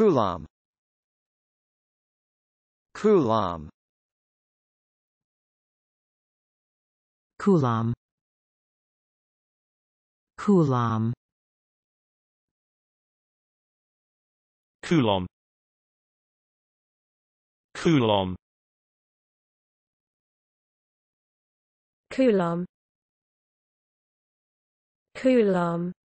Kulam Kulam Kulam Kulam Kulam Kulam Kulam Kulam